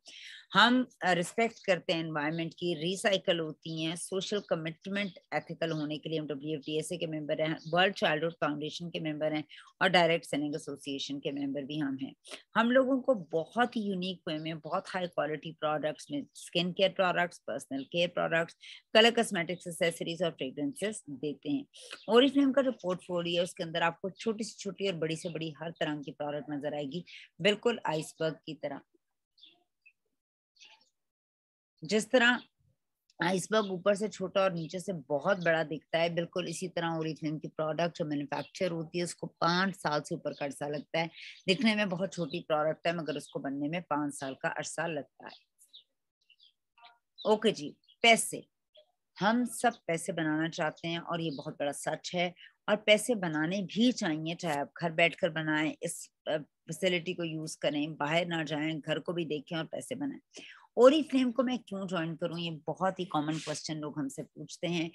हम रिस्पेक्ट uh, करते हैं एनवायरनमेंट की रिसाइकल होती हैं सोशल कमिटमेंट एथिकल होने के लिए हम डब्ल्यू के मेंबर हैं वर्ल्ड चाइल्डहुड फाउंडेशन के मेंबर हैं और डायरेक्ट सेलिंग एसोसिएशन के मेंबर भी हम हैं हम लोगों को बहुत ही यूनिक वे में बहुत हाई क्वालिटी प्रोडक्ट्स में skin care products personal care products colour cosmetics accessories और फ्रेग्रेंस फीचर्स देते हैं और इसमें हमका जो पोर्टफोलियो है उसके अंदर आपको छोटी से छोटी और बड़ी से बड़ी हर तरह की प्रोडक्ट नजर आएगी बिल्कुल आइसबर्ग की तरह जिस तरह आइसबर्ग ऊपर से छोटा और नीचे से बहुत बड़ा दिखता है बिल्कुल इसी तरह ओरिफ्लेम की प्रोडक्ट जो मैन्युफैक्चर होती है उसको पाँच साल से ऊपर का अर्सा लगता है दिखने में बहुत छोटी प्रोडक्ट है मगर उसको बनने में पाँच साल का अरसा लगता है ओके जी पैसे हम सब पैसे बनाना चाहते हैं और ये बहुत बड़ा सच है और पैसे बनाने भी चाहिए चाहे आप घर बैठकर बनाएं इस फैसिलिटी को यूज करें बाहर ना जाएं घर को भी देखें और पैसे बनाएं ओरी फ्लेम को मैं क्यों ज्वाइन करूं ये बहुत ही कॉमन क्वेश्चन लोग हमसे पूछते हैं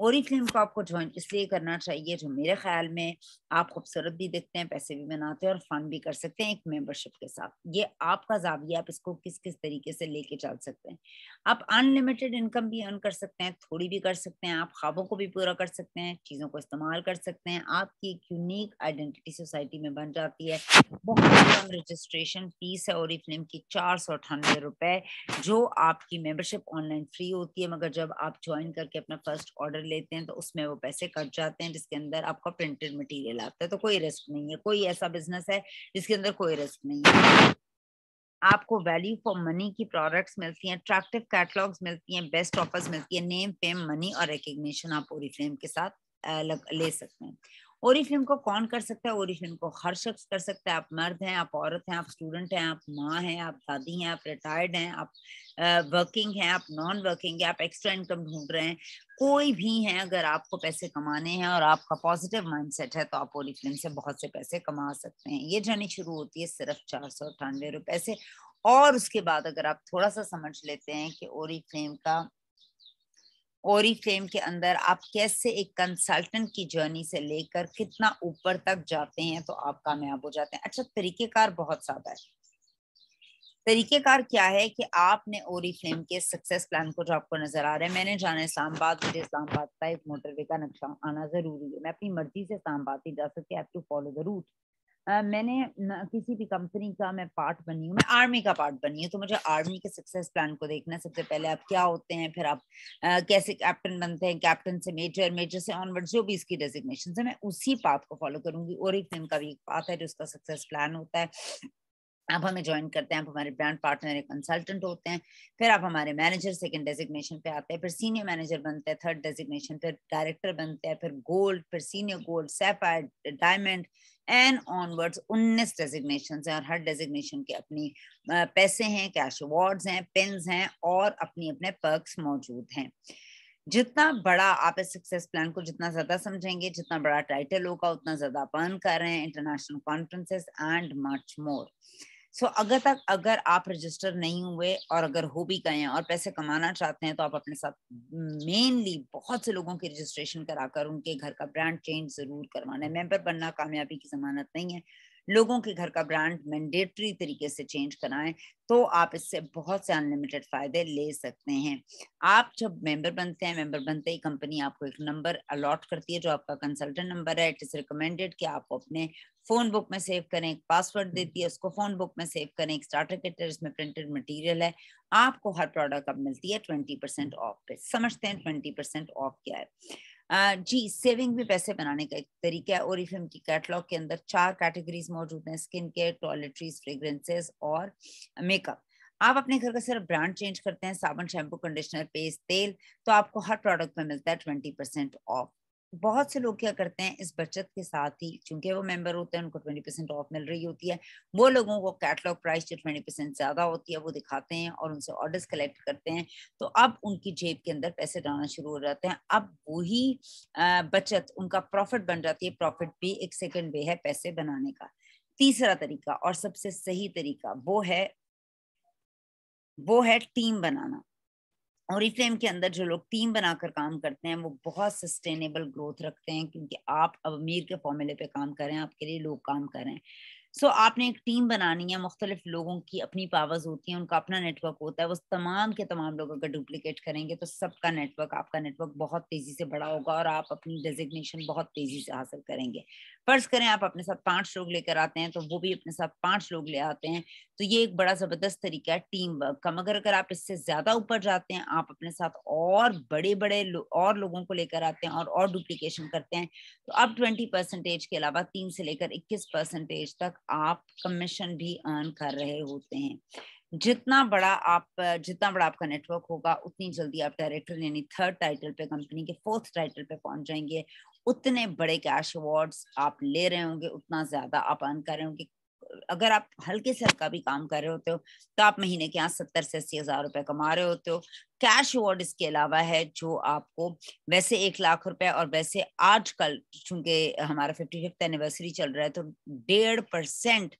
और फिल्म को आपको ज्वाइन इसलिए करना चाहिए जो मेरे ख्याल में आप खूबसूरत भी दिखते हैं पैसे भी बनाते हैं और फन भी कर सकते हैं एक मेंबरशिप के साथ ये आपका जाविया आप इसको किस किस तरीके से लेके चल सकते हैं आप अनलिमिटेड इनकम भी अर्न कर सकते हैं थोड़ी भी कर सकते हैं आप ख्वाबों को भी पूरा कर सकते हैं चीज़ों को इस्तेमाल कर सकते हैं आपकी एक यूनिक आइडेंटिटी सोसाइटी में बन जाती है बहुत कम रजिस्ट्रेशन फीस है और फिल्म की चार सौ अठानवे रुपए जो आपकी मेंबरशिप ऑनलाइन फ्री होती है मगर जब आप ज्वाइन करके अपना फर्स्ट ऑर्डर लेते हैं तो उसमें वो पैसे कट जाते हैं जिसके अंदर आपका प्रिंटेड मटेरियल आता है तो कोई रिस्क नहीं है कोई ऐसा बिजनेस है जिसके अंदर कोई रिस्क नहीं है आपको वैल्यू फॉर मनी की प्रोडक्ट्स मिलती हैं अट्रैक्टिव कैटलॉग्स मिलती हैं बेस्ट ऑफर्स मिलती है नेम फेम मनी और रिकग्निशन आप ओरिफ्लेम के साथ ले सकते हैं ओरिफ्लेम को कौन कर सकता है ओरिफ्लेम को हर शख्स कर सकता है आप मर्द हैं आप औरत हैं आप स्टूडेंट हैं आप माँ हैं आप दादी हैं आप रिटायर्ड हैं आप वर्किंग हैं आप नॉन वर्किंग हैं आप एक्स्ट्रा इनकम ढूंढ रहे हैं कोई भी है अगर आपको पैसे कमाने हैं और आपका पॉजिटिव माइंड है तो आप ओरिफ्लेम से बहुत से पैसे कमा सकते हैं ये जानी शुरू होती है सिर्फ चार सौ अठानवे रुपए से और उसके बाद अगर आप थोड़ा सा समझ लेते हैं कि ओरिफ्लेम का ओरी फ्रेम के अंदर आप कैसे एक कंसल्टेंट की जर्नी से लेकर कितना ऊपर तक जाते हैं तो आप कामयाब हो जाते हैं अच्छा तरीकेकार बहुत सादा है तरीकेकार क्या है कि आपने ओरी फ्लेम के सक्सेस प्लान को जो आपको नजर आ रहा है मैंने जाना इस्लामाबाद मुझे इस्लामाबाद का एक मोटरवे का नक्शा आना जरूरी है मैं अपनी मर्जी से इस्लामाबाद ही जा सकती है रूट मैंने किसी भी कंपनी का मैं पार्ट बनी हूँ मैं आर्मी का पार्ट बनी हूँ तो मुझे आर्मी के सक्सेस प्लान को देखना सबसे पहले आप क्या होते हैं फिर आप कैसे कैप्टन बनते हैं कैप्टन से मेजर मेजर से ऑनवर्ड जो भी इसकी डेजिग्नेशन है मैं उसी पाथ को फॉलो करूंगी और एक दिन का भी एक पाथ है जो उसका सक्सेस प्लान होता है आप हमें ज्वाइन करते हैं आप हमारे ब्रांड पार्टनर कंसल्टेंट होते हैं फिर आप हमारे मैनेजर सेकंड डेजिग्नेशन पे आते हैं फिर सीनियर मैनेजर बनते हैं थर्ड डेजिग्नेशन फिर डायरेक्टर बनते हैं फिर गोल्ड फिर senior gold sapphire diamond and onwards उन्नीस डेजिग्नेशन हैं और हर डेजिग्नेशन के अपनी पैसे हैं कैश अवार्ड्स हैं पेन्स हैं और अपने अपने पर्कस मौजूद हैं जितना बड़ा आप इस सक्सेस प्लान को जितना ज्यादा समझेंगे जितना बड़ा टाइटल होगा उतना ज्यादा आप अर्न कर रहे हैं international conferences and much more so so, अगर तक अगर आप रजिस्टर नहीं हुए और अगर हो भी गए हैं और पैसे कमाना चाहते हैं तो आप अपने साथ मेनली बहुत से लोगों की रजिस्ट्रेशन कराकर उनके घर का ब्रांड चेंज जरूर करवाना है मेंबर बनना कामयाबी की जमानत नहीं है लोगों के घर का ब्रांड मैंडेटरी तरीके से चेंज कराएं तो आप इससे बहुत से अनलिमिटेड फायदे ले सकते हैं आप जब मेंबर बनते हैं मेंबर बनते ही कंपनी आपको एक नंबर अलॉट करती है जो आपका कंसल्टेंट नंबर है इट इज रिकमेंडेड कि आप अपने फोन बुक में सेव करें एक पासवर्ड हम्म। देती है उसको फोन बुक में सेव करें एक स्टार्टर किट है जिसमें प्रिंटेड मटेरियल है आपको हर प्रोडक्ट अब मिलती है ट्वेंटी परसेंट हम्म। ऑफ पे समझते हैं ट्वेंटी परसेंट ऑफ क्या है जी सेविंग भी पैसे बनाने का एक तरीका है और की कैटलॉग के अंदर चार कैटेगरीज मौजूद हैं स्किन केयर टॉयलेट्रीज फ्रेग्रेंसेज और मेकअप आप अपने घर का सिर्फ ब्रांड चेंज करते हैं साबुन शैम्पू कंडीशनर पेस्ट तेल तो आपको हर प्रोडक्ट में मिलता है ट्वेंटी परसेंट ऑफ बहुत से लोग क्या करते हैं इस बचत के साथ ही चूंकि वो मेंबर होते हैं उनको ट्वेंटी परसेंट ऑफ मिल रही होती है वो लोगों को कैटलॉग प्राइस जो ट्वेंटी परसेंट ज्यादा होती है वो दिखाते हैं और उनसे ऑर्डर्स कलेक्ट करते हैं तो अब उनकी जेब के अंदर पैसे डालना शुरू हो जाते हैं अब वही बचत उनका प्रॉफिट बन जाती है प्रॉफिट भी एक सेकेंड वे है पैसे बनाने का तीसरा तरीका और सबसे सही तरीका वो है वो है टीम बनाना और ओरिफ्लेम के अंदर जो लोग टीम बनाकर काम करते हैं वो बहुत सस्टेनेबल ग्रोथ रखते हैं क्योंकि आप अब अमीर के फॉर्मूले पे काम कर रहे हैं आपके लिए लोग काम कर रहे हैं सो so, आपने एक टीम बनानी है मुख्तलिफ लोगों की अपनी पावर्स होती हैं उनका अपना नेटवर्क होता है वो तमाम के तमाम लोग अगर डुप्लीकेट करेंगे तो सबका नेटवर्क आपका नेटवर्क बहुत तेजी से बड़ा होगा और आप अपनी डेजिग्नेशन बहुत तेजी से हासिल करेंगे फर्ज करें आप अपने साथ पांच लोग लेकर आते हैं तो वो भी अपने साथ पांच लोग ले आते हैं तो ये एक बड़ा जबरदस्त तरीका है टीम वर्क का मगर अगर आप इससे ज्यादा ऊपर जाते हैं आप अपने साथ और बड़े बड़े और लोगों को लेकर आते हैं और और डुप्लीकेशन करते हैं तो आप ट्वेंटी परसेंटेज के अलावा तीन से लेकर इक्कीस परसेंटेज तक आप कमीशन भी अर्न कर रहे होते हैं जितना बड़ा आप जितना बड़ा आपका नेटवर्क होगा उतनी जल्दी आप डायरेक्टर यानी थर्ड टाइटल पे कंपनी के फोर्थ टाइटल पे पहुंच जाएंगे उतने बड़े कैश अवार्ड्स आप ले रहे होंगे उतना ज्यादा आप अर्न कर रहे होंगे अगर आप हल्के से हल्का भी काम कर रहे होते हो तो आप महीने के यहाँ सत्तर से अस्सी हजार रुपए कमा रहे होते हो कैश अवार्ड इसके अलावा है जो आपको वैसे एक लाख रुपए और वैसे आज कल चूंकि हमारा फिफ्टी फिफ्थ एनिवर्सरी चल रहा है तो डेढ़ percent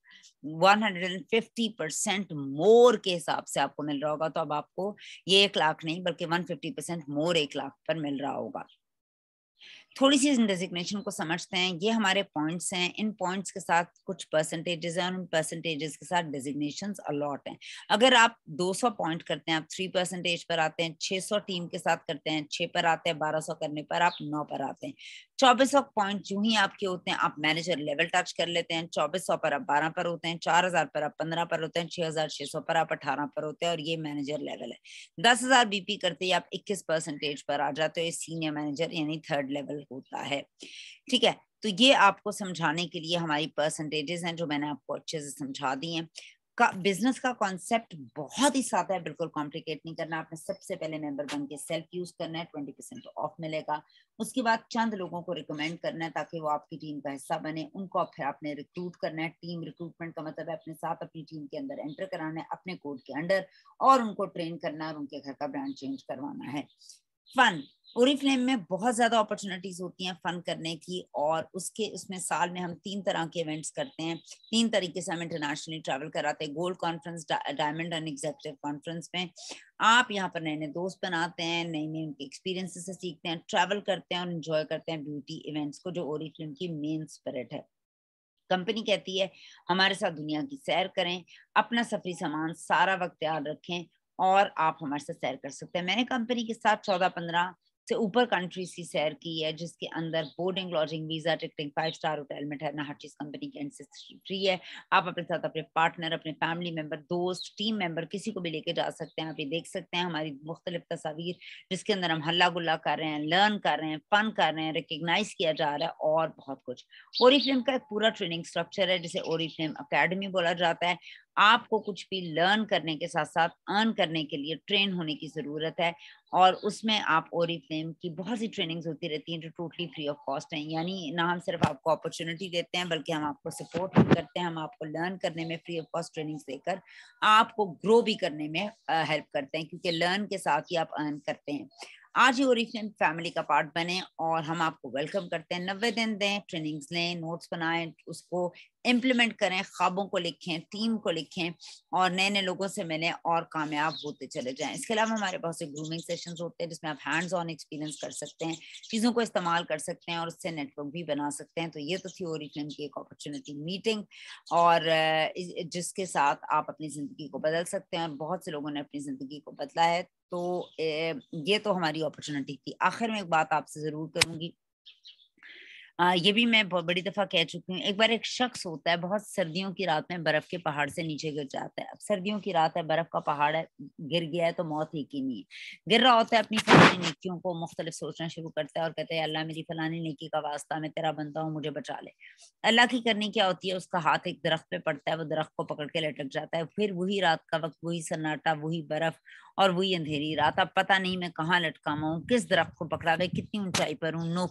one hundred and fifty percent more के हिसाब से आपको मिल रहा होगा तो अब आपको ये एक लाख नहीं बल्कि वन फिफ्टी परसेंट मोर एक लाख पर मिल रहा होगा थोड़ी सी इन डेजिग्नेशन को समझते हैं ये हमारे पॉइंट्स हैं इन पॉइंट्स के साथ कुछ परसेंटेजेस हैं और उन परसेंटेजेस के साथ डेजिग्नेशन अलॉट हैं अगर आप 200 पॉइंट करते हैं आप थ्री परसेंटेज पर आते हैं 600 टीम के साथ करते हैं छः पर आते हैं 1200 करने पर आप नौ पर आते हैं चौबीस सौ पॉइंट जो ही आपके होते हैं आप मैनेजर लेवल टच कर लेते हैं चौबीस सौ पर आप बारह पर होते हैं चार हजार पर आप पंद्रह पर होते हैं छह हजार छह सौ पर आप अठारह पर होते हैं और ये मैनेजर लेवल है दस हजार बीपी करते ही आप इक्कीस परसेंटेज पर आ जाते हो ये सीनियर मैनेजर यानी थर्ड लेवल होता है ठीक है तो ये आपको समझाने के लिए हमारी परसेंटेजेस हैं जो मैंने आपको अच्छे से समझा दी हैं का बिजनेस का कॉन्सेप्ट बहुत ही सादा है बिल्कुल कॉम्प्लिकेट नहीं करना आपने सबसे पहले मेंबर बन के सेल्फ यूज करना है ट्वेंटी परसेंट ऑफ मिलेगा उसके बाद चंद लोगों को रिकमेंड करना है ताकि वो आपकी टीम का हिस्सा बने उनको फिर आपने रिक्रूट करना है टीम रिक्रूटमेंट का मतलब है अपने साथ अपनी टीम के अंदर एंटर कराना है अपने कोड के अंडर और उनको ट्रेन करना है और उनके घर का ब्रांड चेंज करवाना है फन ओरी फिल्म में बहुत ज्यादा अपॉर्चुनिटीज होती हैं फन करने की और उसके उसमें साल में हम तीन तरह के इवेंट्स करते हैं तीन तरीके से हम इंटरनेशनली ट्रैवल कराते हैं gold conference diamond executive conference में आप यहाँ पर नए नए दोस्त बनाते हैं नई नई उनके एक्सपीरियंसेस से सीखते हैं ट्रैवल करते हैं और इन्जॉय करते हैं ब्यूटी इवेंट्स को जो ओरी फिल्म की मेन स्पिरिट है कंपनी कहती है हमारे साथ दुनिया की सैर करें अपना सफरी सामान सारा वक्त याद रखें और आप हमारे साथ सैर कर सकते हैं मैंने कंपनी के साथ चौदह पंद्रह से ऊपर कंट्रीज की सैर की है जिसके अंदर boarding lodging visa ticketing five star hotel में ठहरना हर चीज कंपनी की एंड फ्री है आप अपने साथ अपने पार्टनर अपने फैमिली मेंबर दोस्त टीम मेंबर किसी को भी लेके जा सकते हैं आप ये देख सकते हैं हमारी मुख्तलिफ तस्वीर जिसके अंदर हम हल्ला गुल्ला कर रहे हैं लर्न कर रहे हैं फन कर रहे हैं रिकग्नाइज किया जा रहा है और बहुत कुछ ओरी फिल्म का एक पूरा ट्रेनिंग स्ट्रक्चर है जिसे ओरी फिल्म अकेडमी बोला जाता है आपको कुछ भी लर्न करने के साथ साथ अर्न करने के लिए ट्रेन होने की ज़रूरत है और उसमें आप और फ्लेम की बहुत सी ट्रेनिंग्स होती रहती हैं जो टोटली फ्री ऑफ कॉस्ट हैं यानी ना हम सिर्फ आपको अपॉर्चुनिटी देते हैं बल्कि हम आपको सपोर्ट भी करते हैं हम आपको लर्न करने में फ्री ऑफ कॉस्ट ट्रेनिंग्स देकर आपको ग्रो भी करने में हेल्प करते हैं क्योंकि लर्न के साथ ही आप अर्न करते हैं आज ही ओरिजिनल फैमिली का पार्ट बने और हम आपको वेलकम करते हैं नब्बे दिन दें ट्रेनिंग्स लें नोट्स बनाएं उसको इम्प्लीमेंट करें ख्वाबों को लिखें टीम को लिखें और नए नए लोगों से मिलें और कामयाब होते चले जाएं इसके अलावा हमारे बहुत से ग्रूमिंग सेशन होते हैं जिसमें आप हैंड्स ऑन एक्सपीरियंस कर सकते हैं चीज़ों को इस्तेमाल कर सकते हैं और उससे नेटवर्क भी बना सकते हैं तो ये तो थी ओरिजिनल की एक अपॉर्चुनिटी मीटिंग और जिसके साथ आप अपनी ज़िंदगी को बदल सकते हैं और बहुत से लोगों ने अपनी ज़िंदगी को बदला है तो ये तो हमारी अपॉर्चुनिटी थी आखिर में एक बात आपसे ज़रूर करूँगी आ, ये भी मैं बहुत बड़ी दफा कह चुकी हूँ एक बार एक शख्स होता है बहुत सर्दियों की रात में बर्फ के पहाड़ से नीचे गिर जाता है अब सर्दियों की रात है बर्फ का पहाड़ है गिर गया है तो मौत ही की नहीं है गिर रहा होता है अपनी फलानी नेकियों को मुख्तलिफ सोचना शुरू करता है और कहता है अल्लाह मेरी फलानी नेकी का वास्ता मैं तेरा बनता हूँ मुझे बचा ले अल्लाह की करनी क्या होती है उसका हाथ एक दरख्त पे पड़ता है वो दरख्त को पकड़ के लटक जाता है फिर वही रात का वक्त वही सन्नाटा वही बर्फ और वही अंधेरी रात अब पता नहीं मैं कहाँ लटका हुआ हूँ किस दरख्त को पकड़ा हुआ कितनी ऊंचाई पर हूँ नो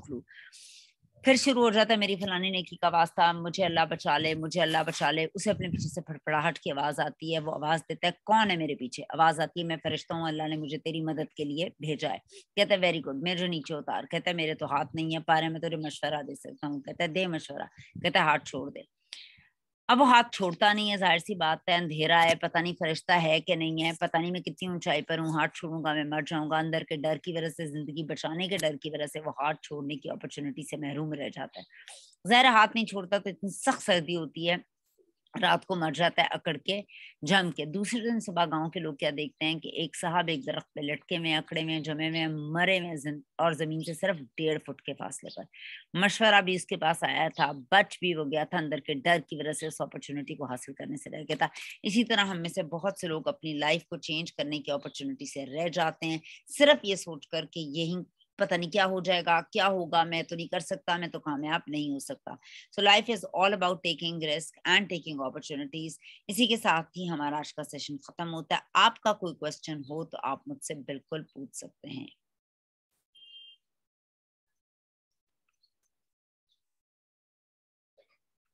फिर शुरू हो जाता है मेरी फलानी नेकी का वास्ता मुझे अल्लाह बचा ले मुझे अल्लाह बचा ले उसे अपने पीछे से फड़फड़ाहट की आवाज़ आती है वो आवाज़ देता है कौन है मेरे पीछे आवाज़ आती है मैं फरिश्ता हूँ अल्लाह ने मुझे तेरी मदद के लिए भेजा है कहता है वेरी गुड मेरे नीचे उतार कहता है मेरे तो हाथ नहीं है पारे में तुझे तो मशवरा दे सकता हूँ कहता है दे मशवरा कहता है हाथ छोड़ दे अब वो हाथ छोड़ता नहीं है जाहिर सी बात है अंधेरा है पता नहीं फरिश्ता है कि नहीं है पता नहीं मैं कितनी ऊंचाई पर हूँ हाथ छोड़ूंगा मैं मर जाऊंगा अंदर के डर की वजह से जिंदगी बचाने के डर की वजह से वो हाथ छोड़ने की अपॉर्चुनिटी से महरूम रह जाता है जहर हाथ नहीं छोड़ता तो इतनी सख्त सर्दी होती है रात को मर जाता है अकड़ के जम के दूसरे दिन सुबह गांव के लोग क्या देखते हैं कि एक साहब एक दरख्त पे लटके में अकड़े में जमे में मरे में और जमीन से सिर्फ डेढ़ फुट के फासले पर मशवरा भी उसके पास आया था बच भी हो गया था अंदर के डर की वजह से उस अपॉर्चुनिटी को हासिल करने से रह गया था इसी तरह हम में से बहुत से लोग अपनी लाइफ को चेंज करने की अपॉर्चुनिटी से रह जाते हैं सिर्फ ये सोच कर कि यही पता नहीं क्या हो जाएगा क्या होगा मैं तो नहीं कर सकता मैं तो कामयाब नहीं हो सकता so life is all about taking risk and taking opportunities इसी के साथ ही हमारा आज का सेशन खत्म होता है आपका कोई क्वेश्चन हो तो आप मुझसे बिल्कुल पूछ सकते हैं